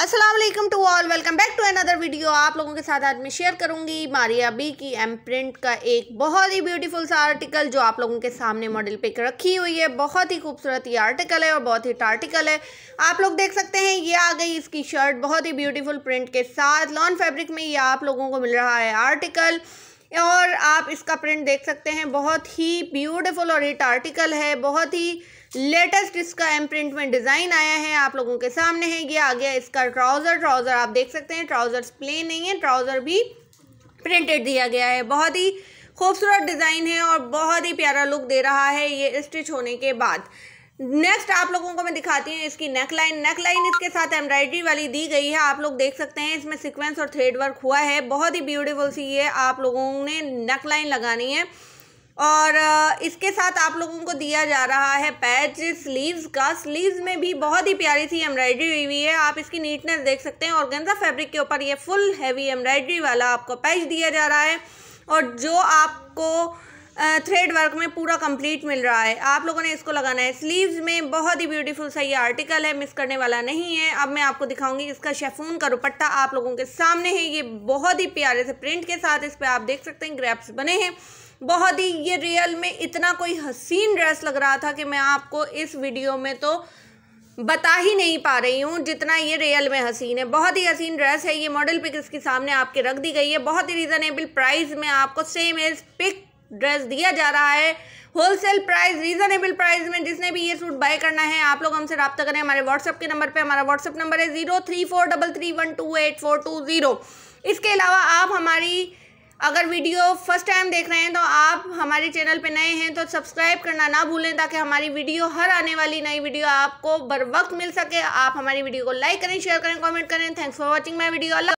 Aslam to all welcome back to another video आप लोगों के साथ आज मैं शेयर करूंगी मारिया बी की एम प्रिंट का एक बहुत ही ब्यूटीफुल सा आर्टिकल जो आप लोगों के सामने मॉडल पिक रखी हुई है बहुत ही खूबसूरत ये आर्टिकल है और बहुत ही आर्टिकल है आप लोग देख सकते हैं ये आ गई इसकी शर्ट बहुत ही ब्यूटीफुल प्रिंट के साथ लॉन फैब्रिक में ये आप लोगों को मिल रहा है आर्टिकल और आप इसका प्रिंट देख सकते हैं बहुत ही ब्यूटिफुल और हिट आर्टिकल है बहुत ही लेटेस्ट इसका एम प्रिंट में डिज़ाइन आया है आप लोगों के सामने है ये आ गया इसका ट्राउज़र ट्राउज़र आप देख सकते हैं ट्राउज़र्स प्लेन नहीं है ट्राउज़र भी प्रिंटेड दिया गया है बहुत ही खूबसूरत डिज़ाइन है और बहुत ही प्यारा लुक दे रहा है ये स्टिच होने के बाद नेक्स्ट आप लोगों को मैं दिखाती हूँ इसकी नेकलाइन नेकलाइन इसके साथ एम्ब्रॉयडरी वाली दी गई है आप लोग देख सकते हैं इसमें सीक्वेंस और थ्रेड वर्क हुआ है बहुत ही ब्यूटीफुल सी ये आप लोगों ने नेकलाइन लगानी है और इसके साथ आप लोगों को दिया जा रहा है पैच स्लीव्स का स्लीव्स में भी बहुत ही प्यारी सी एम्ब्रॉयडरी हुई हुई है आप इसकी नीटनेस देख सकते हैं और गेंजा फैब्रिक के ऊपर ये फुल हैवी एम्ब्रॉयडरी वाला आपको पैच दिया जा रहा है और जो आपको थ्रेड वर्क में पूरा कंप्लीट मिल रहा है आप लोगों ने इसको लगाना है स्लीव्स में बहुत ही ब्यूटीफुल सा ये आर्टिकल है मिस करने वाला नहीं है अब मैं आपको दिखाऊंगी इसका शेफून का दुपट्टा आप लोगों के सामने है ये बहुत ही प्यारे से प्रिंट के साथ इस पर आप देख सकते हैं ग्रैप्स बने हैं बहुत ही ये रियल में इतना कोई हसीन ड्रेस लग रहा था कि मैं आपको इस वीडियो में तो बता ही नहीं पा रही हूँ जितना ये रियल में हसीन है बहुत ही हसीन ड्रेस है ये मॉडल पिक इसके सामने आपके रख दी गई है बहुत ही रीज़नेबल प्राइस में आपको सेम एज पिक ड्रेस दिया जा रहा है होलसेल प्राइस रीजनेबल प्राइस में जिसने भी ये सूट बाय करना है आप लोग हमसे रब्ता करें हमारे व्हाट्सअप के नंबर पे हमारा व्हाट्सअप नंबर है zero three four double three one two eight four two zero इसके अलावा आप हमारी अगर वीडियो फर्स्ट टाइम देख रहे हैं तो आप हमारे चैनल पे नए हैं तो सब्सक्राइब करना ना भूलें ताकि हमारी वीडियो हर आने वाली नई वीडियो आपको बर वक्त मिल सके आप हमारी वीडियो को लाइक करें शेयर करें कॉमेंट करें thanks for watching my video